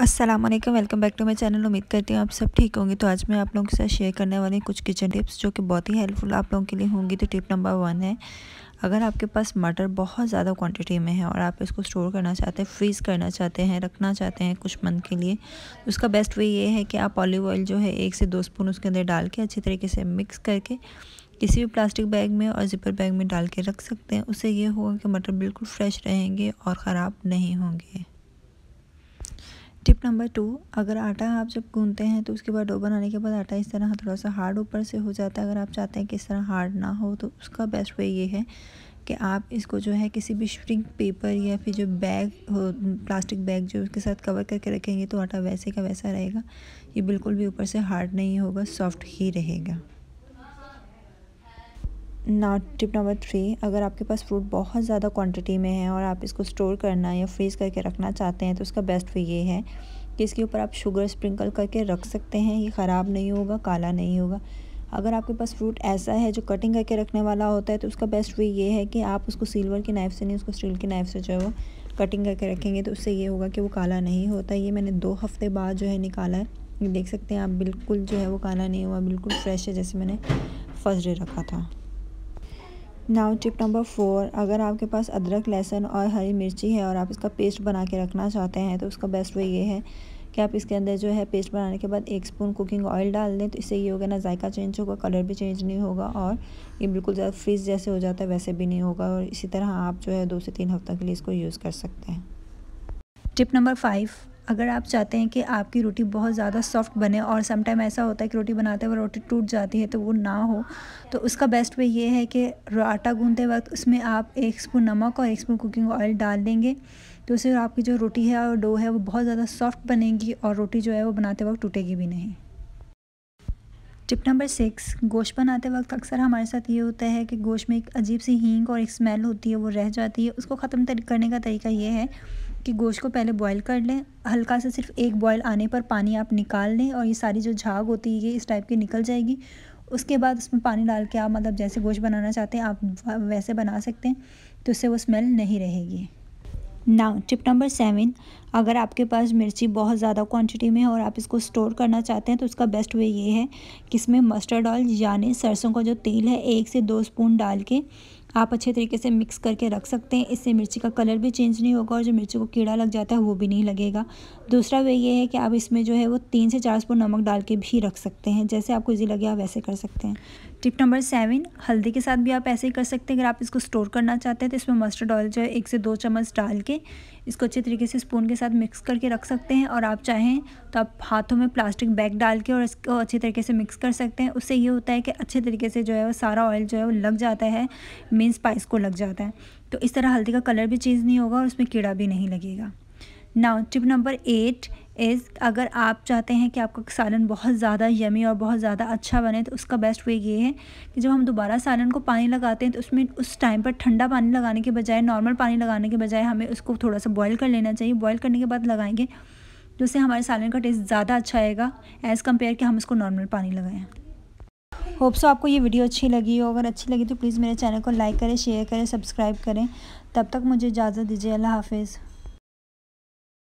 Aslam welcome back to my channel उम्मीद करती हूँ आप सब ठीक होंगे तो आज मैं आप लोगों के साथ शेयर करने वाली कुछ किचन टिप्स जो कि बहुत ही हेल्पफुल आप लोगों के लिए होंगी तो टिप नंबर वन है अगर आपके पास मटर बहुत ज़्यादा क्वांटिटी में है और आप इसको स्टोर करना चाहते हैं फ्रीज़ करना चाहते हैं रखना चाहते हैं कुछ मंथ के लिए तो उसका बेस्ट वे ये है कि आप ऑलिव ऑयल जो है एक से दो स्पून उसके अंदर डाल के अच्छे तरीके से मिक्स करके किसी भी प्लास्टिक बैग में और जिपर बैग में डाल के रख सकते हैं उससे ये होगा कि मटर बिल्कुल फ्रेश रहेंगे और ख़राब नहीं होंगे टिप नंबर टू अगर आटा आप जब गूंदते हैं तो उसके बाद डो बनाने के बाद आटा इस तरह थोड़ा सा हार्ड ऊपर से हो जाता है अगर आप चाहते हैं कि इस तरह हार्ड ना हो तो उसका बेस्ट वे ये है कि आप इसको जो है किसी भी श्रिंक पेपर या फिर जो बैग हो प्लास्टिक बैग जो उसके साथ कवर करके रखेंगे तो आटा वैसे का वैसा रहेगा ये बिल्कुल भी ऊपर से हार्ड नहीं होगा सॉफ्ट ही रहेगा ना टिप नंबर थ्री अगर आपके पास फ्रूट बहुत ज़्यादा क्वांटिटी में है और आप इसको स्टोर करना या फ्रीज़ करके रखना चाहते हैं तो उसका बेस्ट वे तो ये है कि इसके ऊपर आप शुगर स्प्रिंकल करके रख सकते हैं ये ख़राब नहीं होगा काला नहीं होगा अगर आपके पास फ्रूट ऐसा है जो कटिंग करके रखने वाला होता है तो उसका बेस्ट वे तो ये है कि आप उसको सिल्वर की नाइफ़ से नहीं उसको स्टील की नाइफ़ से जो है वो कटिंग करके रखेंगे तो उससे ये होगा कि वो काला नहीं होता ये मैंने दो हफ्ते बाद जो है निकाला है देख सकते हैं आप बिल्कुल जो है वो काला नहीं हुआ बिल्कुल फ्रेश है जैसे मैंने फर्स्ट डे रखा था नाउ टिप नंबर फोर अगर आपके पास अदरक लहसुन और हरी मिर्ची है और आप इसका पेस्ट बना के रखना चाहते हैं तो उसका बेस्ट वे ये है कि आप इसके अंदर जो है पेस्ट बनाने के बाद एक स्पून कुकिंग ऑयल डाल दें तो इससे ये होगा ना जायका चेंज होगा कलर भी चेंज नहीं होगा और ये बिल्कुल ज़्यादा फ्रिज जैसे हो जाता है वैसे भी नहीं होगा और इसी तरह आप जो है दो से तीन हफ्तों के लिए इसको यूज़ कर सकते हैं टिप नंबर फाइव अगर आप चाहते हैं कि आपकी रोटी बहुत ज़्यादा सॉफ्ट बने और समटाइम ऐसा होता है कि रोटी बनाते हुए रोटी टूट जाती है तो वो ना हो तो उसका बेस्ट वे ये है कि आटा गूंदते वक्त उसमें आप एक स्पून नमक और एक स्पून कुकिंग ऑयल डाल देंगे तो उससे आपकी जो रोटी है और डो है वो बहुत ज़्यादा सॉफ्ट बनेगी और रोटी जो है वो बनाते वक्त टूटेगी भी नहीं टिप नंबर सिक्स गोश्त बनाते वक्त अक्सर हमारे साथ ये होता है कि गोश्त में एक अजीब सी हींग और एक स्मेल होती है वो रह जाती है उसको ख़त्म करने का तरीका ये है कि गोश्त को पहले बॉईल कर लें हल्का सा सिर्फ एक बॉईल आने पर पानी आप निकाल लें और ये सारी जो झाग होती है ये इस टाइप की निकल जाएगी उसके बाद उसमें पानी डाल के आप मतलब जैसे गोश्त बनाना चाहते हैं आप वैसे बना सकते हैं तो उससे वो स्मेल नहीं रहेगी नाउ टिप नंबर सेवन अगर आपके पास मिर्ची बहुत ज़्यादा क्वांटिटी में है और आप इसको स्टोर करना चाहते हैं तो उसका बेस्ट वे ये है कि इसमें मस्टर्ड ऑयल यानी सरसों का जो तेल है एक से दो स्पून डाल के आप अच्छे तरीके से मिक्स करके रख सकते हैं इससे मिर्ची का कलर भी चेंज नहीं होगा और जो मिर्ची को कीड़ा लग जाता है वो भी नहीं लगेगा दूसरा वे ये है कि आप इसमें जो है वो तीन से चार स्पून नमक डाल के भी रख सकते हैं जैसे आपको ईजी लगे आप वैसे कर सकते हैं टिप नंबर सेवन हल्दी के साथ भी आप ऐसे ही कर सकते हैं अगर आप इसको स्टोर करना चाहते हैं तो इसमें मस्टर्ड ऑयल जो है एक से दो चम्मच डाल के इसको अच्छे तरीके से स्पून के साथ मिक्स करके रख सकते हैं और आप चाहें तो आप हाथों में प्लास्टिक बैग डाल के और इसको अच्छे तरीके से मिक्स कर सकते हैं उससे ये होता है कि अच्छे तरीके से जो है वो सारा ऑयल जो है वो लग जाता है मेन स्पाइस को लग जाता है तो इस तरह हल्दी का कलर भी चेंज नहीं होगा और उसमें कीड़ा भी नहीं लगेगा now tip number eight is अगर आप चाहते हैं कि आपका सालन बहुत ज़्यादा यमी और बहुत ज़्यादा अच्छा बने तो उसका बेस्ट वे ये है कि जब हम दोबारा सालन को पानी लगाते हैं तो उसमें उस टाइम पर ठंडा पानी लगाने के बजाय नॉर्मल पानी लगाने के बजाय हमें उसको थोड़ा सा बॉयल कर लेना चाहिए बॉयल करने के बाद लगाएंगे जिससे हमारे सालन का टेस्ट ज़्यादा अच्छा आएगा एज़ कम्पेयर कि हम उसको नॉर्मल पानी लगाएँ होप सो आपको ये वीडियो अच्छी लगी हो अगर अच्छी लगी तो प्लीज़ मेरे चैनल को लाइक करें शेयर करें सब्सक्राइब करें तब तक मुझे इजाज़त दीजिए अल्लाह हाफिज़